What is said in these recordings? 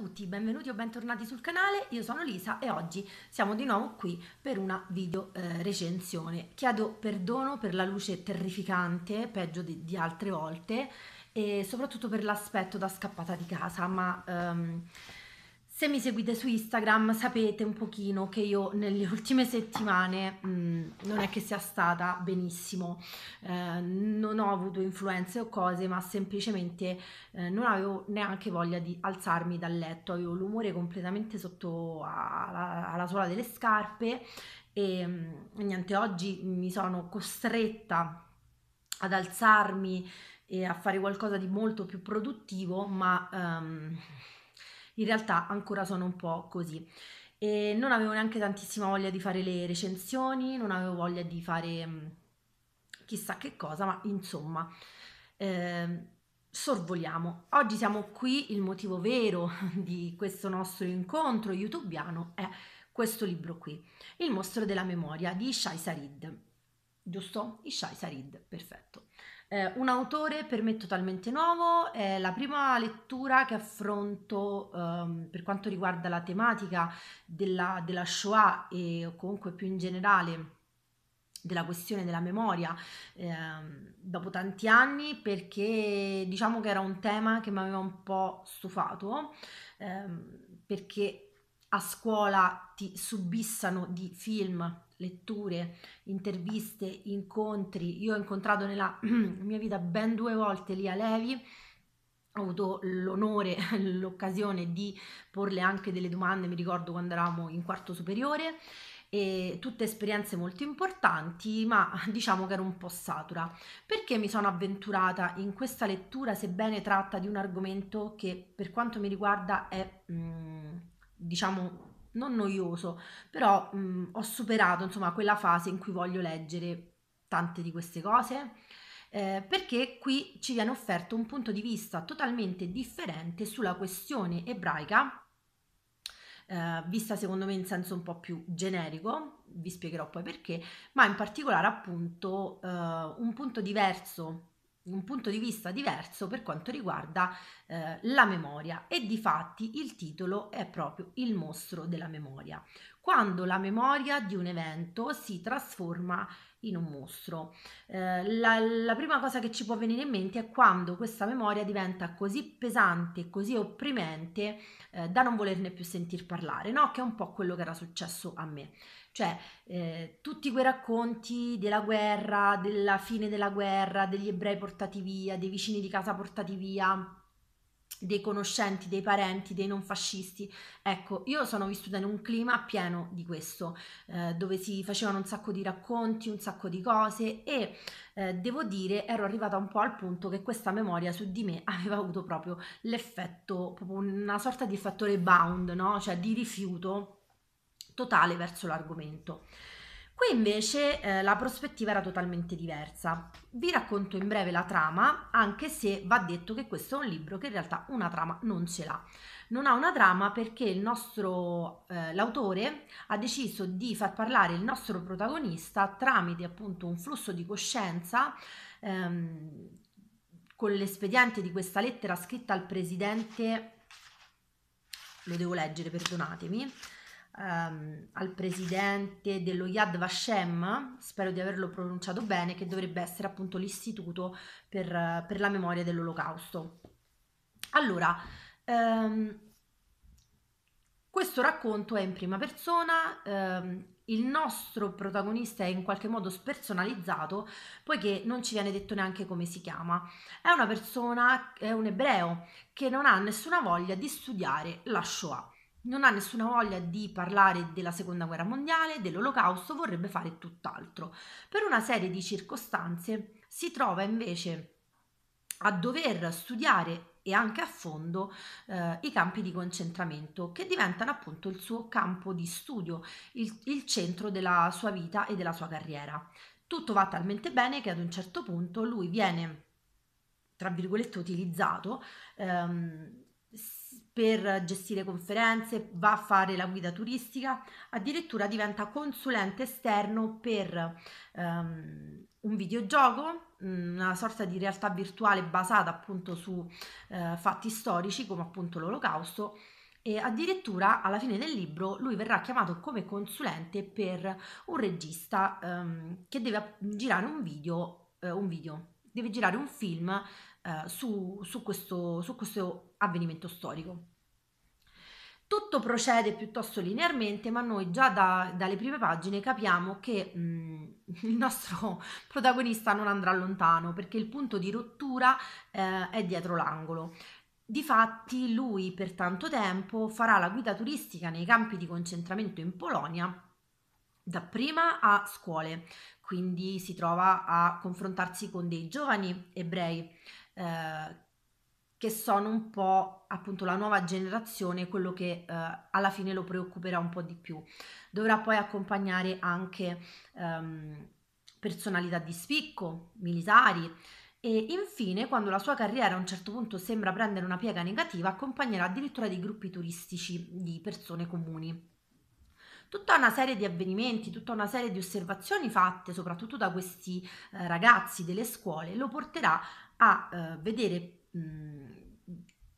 tutti, benvenuti o bentornati sul canale, io sono Lisa e oggi siamo di nuovo qui per una video eh, recensione. Chiedo perdono per la luce terrificante, peggio di, di altre volte, e soprattutto per l'aspetto da scappata di casa, ma... Um, se mi seguite su Instagram sapete un pochino che io nelle ultime settimane mh, mm, non è che sia stata benissimo, eh, non ho avuto influenze o cose, ma semplicemente eh, non avevo neanche voglia di alzarmi dal letto, avevo l'umore completamente sotto alla, alla suola delle scarpe e mh, mm, niente, oggi mi sono costretta ad alzarmi e a fare qualcosa di molto più produttivo, ma... Um, in realtà ancora sono un po' così. E non avevo neanche tantissima voglia di fare le recensioni, non avevo voglia di fare mm, chissà che cosa, ma insomma, eh, sorvoliamo. Oggi siamo qui, il motivo vero di questo nostro incontro youtubiano è questo libro qui, Il mostro della memoria di Ishai Sarid. Giusto? Ishai Sarid, perfetto. Eh, un autore per me totalmente nuovo, è la prima lettura che affronto ehm, per quanto riguarda la tematica della, della Shoah e comunque più in generale della questione della memoria ehm, dopo tanti anni perché diciamo che era un tema che mi aveva un po' stufato ehm, perché a scuola ti subissano di film letture, interviste, incontri. Io ho incontrato nella mia vita ben due volte Lia Levi, ho avuto l'onore, l'occasione di porle anche delle domande, mi ricordo quando eravamo in quarto superiore, e tutte esperienze molto importanti, ma diciamo che ero un po' satura. Perché mi sono avventurata in questa lettura, sebbene tratta di un argomento che per quanto mi riguarda è, mm, diciamo, non noioso, però mh, mhmm, ho superato insomma quella fase in cui voglio leggere tante di queste cose. Eh, perché qui ci viene offerto un punto di vista totalmente differente sulla questione ebraica, eh, vista secondo me in senso un po' più generico, vi spiegherò poi perché, ma in particolare appunto eh, un punto diverso un punto di vista diverso per quanto riguarda eh, la memoria e di fatti il titolo è proprio il mostro della memoria quando la memoria di un evento si trasforma in un mostro. Eh, la, la prima cosa che ci può venire in mente è quando questa memoria diventa così pesante, così opprimente eh, da non volerne più sentir parlare, no? che è un po' quello che era successo a me. Cioè, eh, tutti quei racconti della guerra, della fine della guerra, degli ebrei portati via, dei vicini di casa portati via, dei conoscenti, dei parenti, dei non fascisti. Ecco, io sono vissuta in un clima pieno di questo, eh, dove si facevano un sacco di racconti, un sacco di cose e eh, devo dire ero arrivata un po' al punto che questa memoria su di me aveva avuto proprio l'effetto, proprio una sorta di fattore bound, no? cioè di rifiuto totale verso l'argomento. Qui invece eh, la prospettiva era totalmente diversa. Vi racconto in breve la trama, anche se va detto che questo è un libro che in realtà una trama non ce l'ha. Non ha una trama perché il nostro, eh, l'autore ha deciso di far parlare il nostro protagonista tramite appunto un flusso di coscienza ehm, con l'espediente di questa lettera scritta al presidente, lo devo leggere, perdonatemi, ehm, al presidente dello Yad Vashem, spero di averlo pronunciato bene, che dovrebbe essere appunto l'istituto per, per la memoria dell'olocausto. Allora, ehm, questo racconto è in prima persona, ehm, il nostro protagonista è in qualche modo spersonalizzato poiché non ci viene detto neanche come si chiama. È una persona, è un ebreo che non ha nessuna voglia di studiare la Shoah non ha nessuna voglia di parlare della seconda guerra mondiale, dell'olocausto, vorrebbe fare tutt'altro. Per una serie di circostanze si trova invece a dover studiare e anche a fondo eh, i campi di concentramento che diventano appunto il suo campo di studio, il, il centro della sua vita e della sua carriera. Tutto va talmente bene che ad un certo punto lui viene, tra virgolette, utilizzato ehm, per gestire conferenze, va a fare la guida turistica, addirittura diventa consulente esterno per ehm, un videogioco, una sorta di realtà virtuale basata appunto su eh, fatti storici come appunto l'olocausto e addirittura alla fine del libro lui verrà chiamato come consulente per un regista ehm, che deve girare un video, eh, un video, deve girare un film eh, su, su, questo, su questo avvenimento storico. Tutto procede piuttosto linearmente, ma noi già da, dalle prime pagine capiamo che mh, mm, il nostro protagonista non andrà lontano perché il punto di rottura eh, è dietro l'angolo. Difatti lui per tanto tempo farà la guida turistica nei campi di concentramento in Polonia, dapprima a scuole, quindi si trova a confrontarsi con dei giovani ebrei eh, che sono un po' appunto la nuova generazione, quello che eh, alla fine lo preoccuperà un po' di più. Dovrà poi accompagnare anche ehm, personalità di spicco, militari e infine quando la sua carriera a un certo punto sembra prendere una piega negativa accompagnerà addirittura dei gruppi turistici di persone comuni tutta una serie di avvenimenti, tutta una serie di osservazioni fatte soprattutto da questi eh, ragazzi delle scuole lo porterà a eh, vedere mhmm,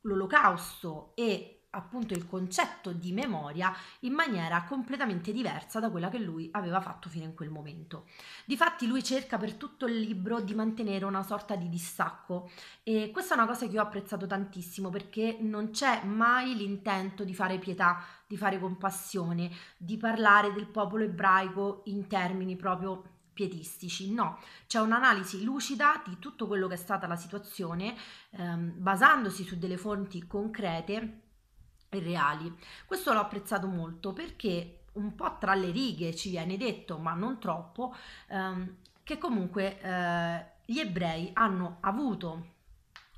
l'olocausto e appunto il concetto di memoria in maniera completamente diversa da quella che lui aveva fatto fino in quel momento. Difatti lui cerca per tutto il libro di mantenere una sorta di distacco e questa è una cosa che io ho apprezzato tantissimo perché non c'è mai l'intento di fare pietà, di fare compassione, di parlare del popolo ebraico in termini proprio pietistici, no, c'è un'analisi lucida di tutto quello che è stata la situazione ehm, basandosi su delle fonti concrete e reali. Questo l'ho apprezzato molto perché un po' tra le righe ci viene detto, ma non troppo, ehm, che comunque eh, gli ebrei hanno avuto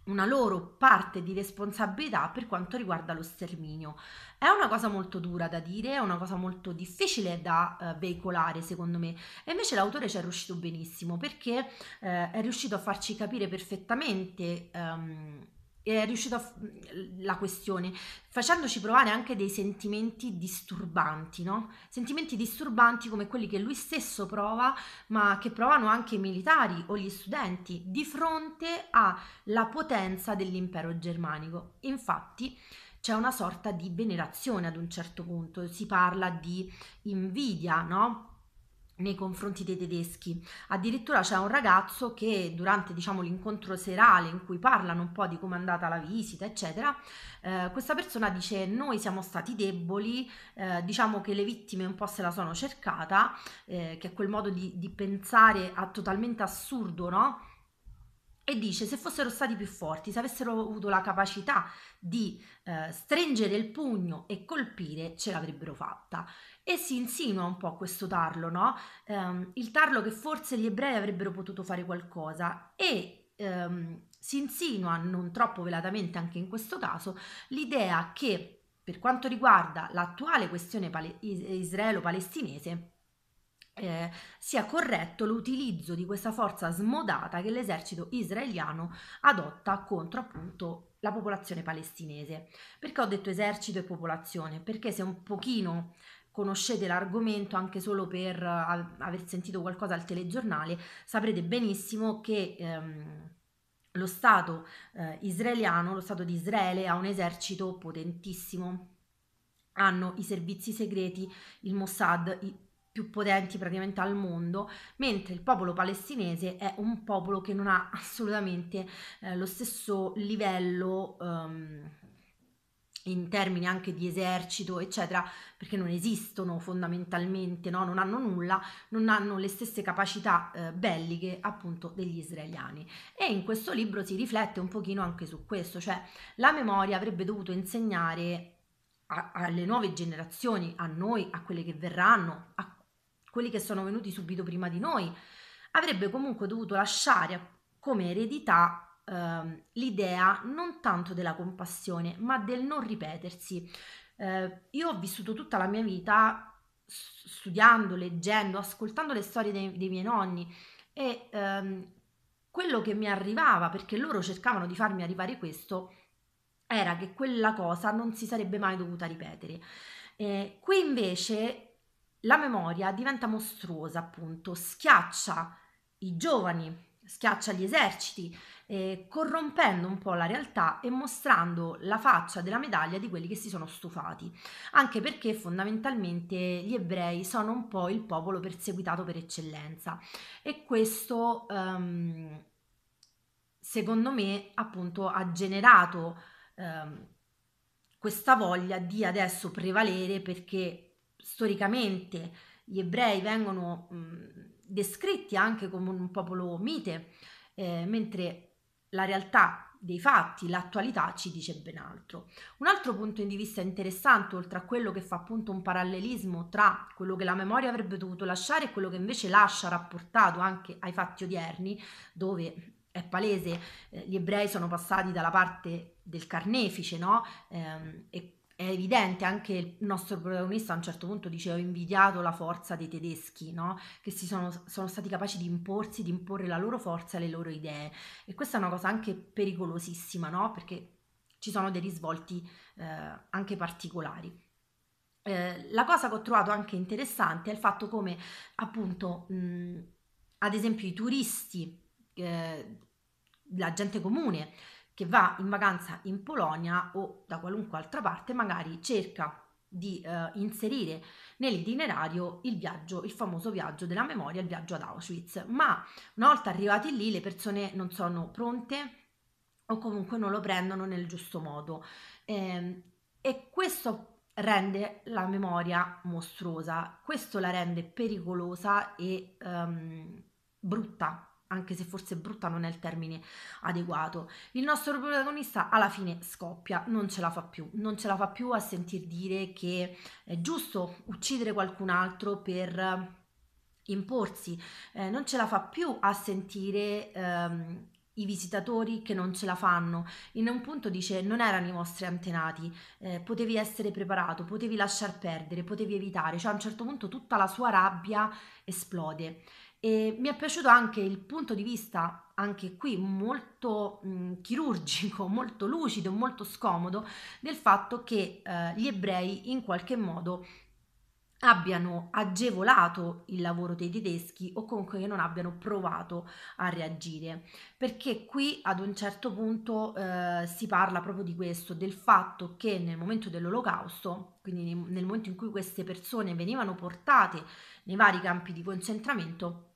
una loro parte di responsabilità per quanto riguarda lo sterminio. È una cosa molto dura da dire, è una cosa molto difficile da eh, veicolare secondo me e invece l'autore ci è riuscito benissimo perché eh, è riuscito a farci capire perfettamente ehm, è riuscito a f- mhmm, la questione facendoci provare anche dei sentimenti disturbanti, no? Sentimenti disturbanti come quelli che lui stesso prova, ma che provano anche i militari o gli studenti di fronte alla potenza dell'impero germanico. Infatti c'è una sorta di venerazione ad un certo punto, si parla di invidia, no? nei confronti dei tedeschi. Addirittura c'è un ragazzo che durante diciamo, l'incontro serale in cui parlano un po' di come è andata la visita, eccetera, eh, questa persona dice noi siamo stati deboli, eh, diciamo che le vittime un po' se la sono cercata, eh, che è quel modo di, di pensare a totalmente assurdo, no? e dice se fossero stati più forti, se avessero avuto la capacità di eh, stringere il pugno e colpire, ce l'avrebbero fatta. E si insinua un po' questo tarlo, no? Ehm, il tarlo che forse gli ebrei avrebbero potuto fare qualcosa e ehm, si insinua non troppo velatamente anche in questo caso l'idea che per quanto riguarda l'attuale questione pale- israelo-palestinese, eh, sia corretto l'utilizzo di questa forza smodata che l'esercito israeliano adotta contro appunto la popolazione palestinese. Perché ho detto esercito e popolazione? Perché se un pochino conoscete l'argomento anche solo per uh, aver sentito qualcosa al telegiornale, saprete benissimo che ehm, lo Stato eh, israeliano, lo Stato di Israele ha un esercito potentissimo. Hanno i servizi segreti, il Mossad, i, più potenti praticamente al mondo, mentre il popolo palestinese è un popolo che non ha assolutamente eh, lo stesso livello um, in termini anche di esercito, eccetera, perché non esistono fondamentalmente, no? non hanno nulla, non hanno le stesse capacità eh, belliche appunto degli israeliani. E in questo libro si riflette un pochino anche su questo, cioè la memoria avrebbe dovuto insegnare alle nuove generazioni, a noi, a quelle che verranno, a quelli che sono venuti subito prima di noi, avrebbe comunque dovuto lasciare come eredità eh, l'idea non tanto della compassione, ma del non ripetersi. Eh, io ho vissuto tutta la mia vita studiando, leggendo, ascoltando le storie dei, dei miei nonni e ehm, quello che mi arrivava, perché loro cercavano di farmi arrivare questo, era che quella cosa non si sarebbe mai dovuta ripetere. Eh, qui invece la memoria diventa mostruosa, appunto, schiaccia i giovani, schiaccia gli eserciti, eh, corrompendo un po' la realtà e mostrando la faccia della medaglia di quelli che si sono stufati, anche perché fondamentalmente gli ebrei sono un po' il popolo perseguitato per eccellenza e questo ehm, secondo me appunto ha generato ehm, questa voglia di adesso prevalere perché storicamente gli ebrei vengono mh, mm, descritti anche come un popolo mite, eh, mentre la realtà dei fatti, l'attualità ci dice ben altro. Un altro punto di vista interessante, oltre a quello che fa appunto un parallelismo tra quello che la memoria avrebbe dovuto lasciare e quello che invece lascia rapportato anche ai fatti odierni, dove è palese eh, gli ebrei sono passati dalla parte del carnefice, no? Eh, e è evidente, anche il nostro protagonista a un certo punto dice ho invidiato la forza dei tedeschi, no? che si sono, sono, stati capaci di imporsi, di imporre la loro forza e le loro idee. E questa è una cosa anche pericolosissima, no? perché ci sono dei risvolti eh, anche particolari. Eh, la cosa che ho trovato anche interessante è il fatto come appunto, mh, ad esempio, i turisti, eh, la gente comune, che va in vacanza in Polonia o da qualunque altra parte, magari cerca di eh, inserire nell'itinerario il viaggio, il famoso viaggio della memoria, il viaggio ad Auschwitz, ma una volta arrivati lì le persone non sono pronte o comunque non lo prendono nel giusto modo eh, e questo rende la memoria mostruosa, questo la rende pericolosa e ehm, brutta anche se forse brutta non è il termine adeguato. Il nostro protagonista alla fine scoppia, non ce la fa più, non ce la fa più a sentir dire che è giusto uccidere qualcun altro per eh, imporsi, eh, non ce la fa più a sentire ehm, i visitatori che non ce la fanno. In un punto dice non erano i vostri antenati, eh, potevi essere preparato, potevi lasciar perdere, potevi evitare, cioè a un certo punto tutta la sua rabbia esplode. E mi è piaciuto anche il punto di vista, anche qui molto mh, chirurgico, molto lucido, molto scomodo, del fatto che eh, gli ebrei in qualche modo abbiano agevolato il lavoro dei tedeschi o comunque che non abbiano provato a reagire perché qui ad un certo punto eh, si parla proprio di questo del fatto che nel momento dell'olocausto quindi nel momento in cui queste persone venivano portate nei vari campi di concentramento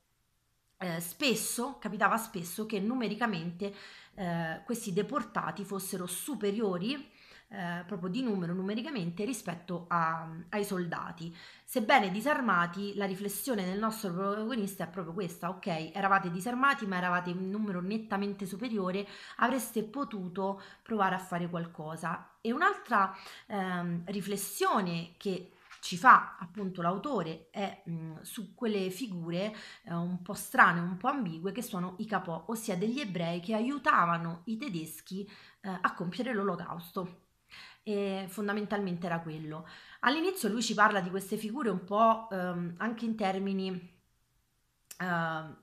eh, spesso, capitava spesso che numericamente eh, questi deportati fossero superiori eh, proprio di numero numericamente rispetto a, ai soldati. Sebbene disarmati, la riflessione del nostro protagonista è proprio questa, ok? Eravate disarmati ma eravate in un numero nettamente superiore, avreste potuto provare a fare qualcosa. E un'altra ehm, riflessione che ci fa appunto l'autore è mh, mhmm, su quelle figure eh, un po' strane, un po' ambigue che sono i capò, ossia degli ebrei che aiutavano i tedeschi eh, a compiere l'olocausto. E fondamentalmente era quello. All'inizio lui ci parla di queste figure un po' ehm, anche in termini Uh,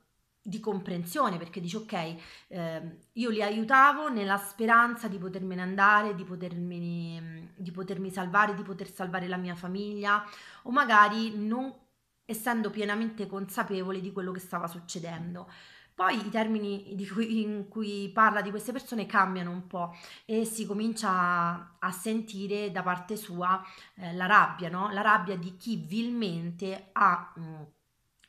di comprensione perché dici ok eh, io li aiutavo nella speranza di potermene andare di potermene, di potermi salvare di poter salvare la mia famiglia o magari non essendo pienamente consapevole di quello che stava succedendo poi i termini cui, in cui parla di queste persone cambiano un po' e si comincia a, a sentire da parte sua eh, la rabbia, no? la rabbia di chi vilmente ha mh, mm,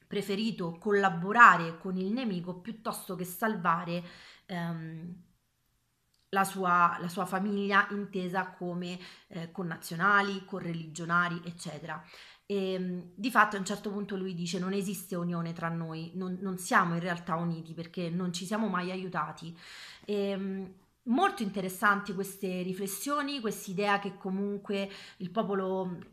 preferito collaborare con il nemico piuttosto che salvare ehm, la, sua, la, sua, famiglia intesa come eh, connazionali, correligionari, eccetera. E, ehm, di fatto a un certo punto lui dice non esiste unione tra noi, non, non siamo in realtà uniti perché non ci siamo mai aiutati. E, ehm, molto interessanti queste riflessioni, quest'idea che comunque il popolo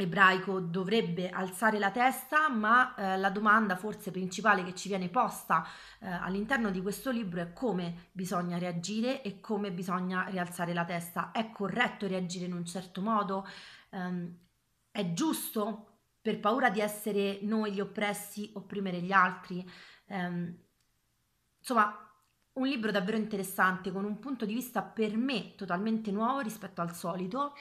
ebraico dovrebbe alzare la testa, ma eh, la domanda forse principale che ci viene posta eh, all'interno di questo libro è come bisogna reagire e come bisogna rialzare la testa. È corretto reagire in un certo modo? Um, è giusto per paura di essere noi gli oppressi opprimere gli altri? Um, insomma, un libro davvero interessante con un punto di vista per me totalmente nuovo rispetto al solito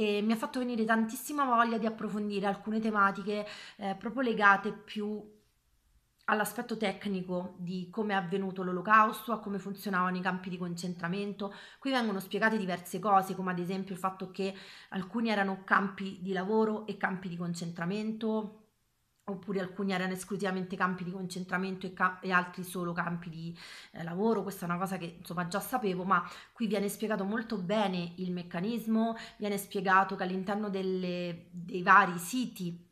e mi ha fatto venire tantissima voglia di approfondire alcune tematiche eh, proprio legate più all'aspetto tecnico di come è avvenuto l'olocausto, a come funzionavano i campi di concentramento. Qui vengono spiegate diverse cose, come ad esempio il fatto che alcuni erano campi di lavoro e campi di concentramento, oppure alcuni erano esclusivamente campi di concentramento e, ca- e altri solo campi di eh, lavoro, questa è una cosa che insomma già sapevo, ma qui viene spiegato molto bene il meccanismo, viene spiegato che all'interno delle, dei vari siti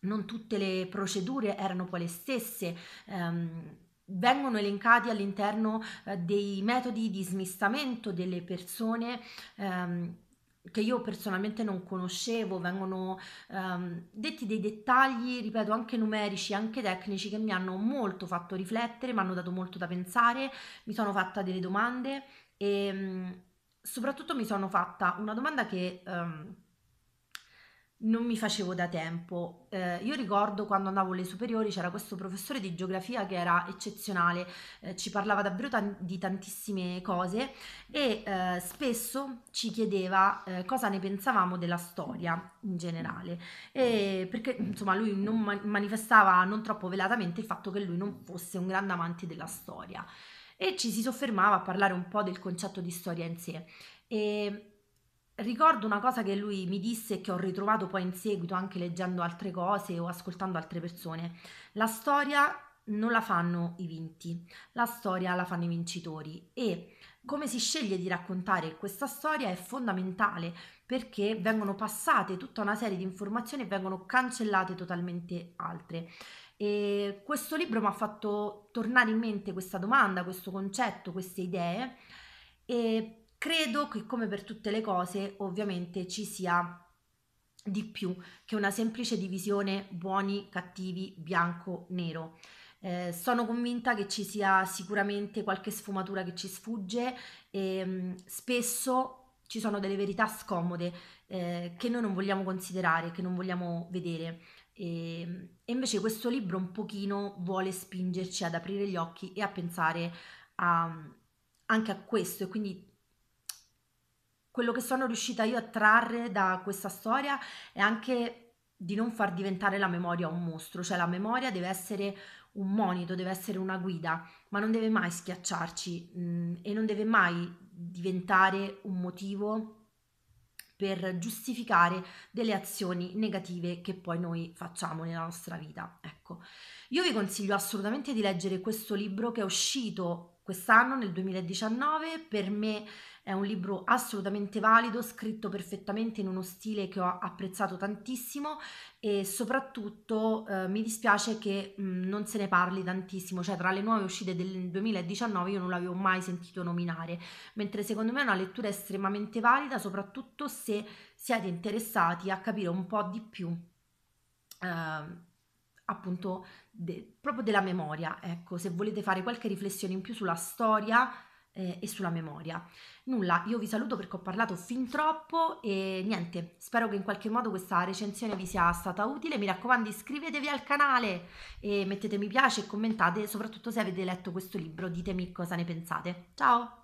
non tutte le procedure erano poi le stesse. Ehm, vengono elencati all'interno eh, dei metodi di smistamento delle persone ehm, che io personalmente non conoscevo, vengono ehm, detti dei dettagli, ripeto, anche numerici, anche tecnici, che mi hanno molto fatto riflettere, mi hanno dato molto da pensare, mi sono fatta delle domande e ehm, soprattutto mi sono fatta una domanda che ehm, non mi facevo da tempo. Eh, io ricordo quando andavo alle superiori c'era questo professore di geografia che era eccezionale, eh, ci parlava davvero tan- di tantissime cose e eh, spesso ci chiedeva eh, cosa ne pensavamo della storia in generale, e perché insomma lui non ma- manifestava non troppo velatamente il fatto che lui non fosse un grande amante della storia e ci si soffermava a parlare un po' del concetto di storia in sé. E ricordo una cosa che lui mi disse e che ho ritrovato poi in seguito anche leggendo altre cose o ascoltando altre persone. La storia non la fanno i vinti, la storia la fanno i vincitori e come si sceglie di raccontare questa storia è fondamentale perché vengono passate tutta una serie di informazioni e vengono cancellate totalmente altre. E questo libro mi ha fatto tornare in mente questa domanda, questo concetto, queste idee e Credo che come per tutte le cose ovviamente ci sia di più che una semplice divisione buoni, cattivi, bianco, nero. Eh, sono convinta che ci sia sicuramente qualche sfumatura che ci sfugge e ehm, mh, spesso ci sono delle verità scomode eh, che noi non vogliamo considerare, che non vogliamo vedere. E, ehm, e, invece questo libro un pochino vuole spingerci ad aprire gli occhi e a pensare a, anche a questo e quindi quello che sono riuscita io a trarre da questa storia è anche di non far diventare la memoria un mostro, cioè la memoria deve essere un monito, deve essere una guida, ma non deve mai schiacciarci mh, mm, e non deve mai diventare un motivo per giustificare delle azioni negative che poi noi facciamo nella nostra vita. Ecco, io vi consiglio assolutamente di leggere questo libro che è uscito quest'anno nel 2019, per me è un libro assolutamente valido, scritto perfettamente in uno stile che ho apprezzato tantissimo e soprattutto eh, mi dispiace che mh, mm, non se ne parli tantissimo, cioè tra le nuove uscite del 2019 io non l'avevo mai sentito nominare, mentre secondo me è una lettura estremamente valida, soprattutto se siete interessati a capire un po' di più. Eh, appunto de, proprio della memoria ecco se volete fare qualche riflessione in più sulla storia eh, e sulla memoria. Nulla, io vi saluto perché ho parlato fin troppo e niente, spero che in qualche modo questa recensione vi sia stata utile. Mi raccomando iscrivetevi al canale e mettete mi piace e commentate, soprattutto se avete letto questo libro, ditemi cosa ne pensate. Ciao!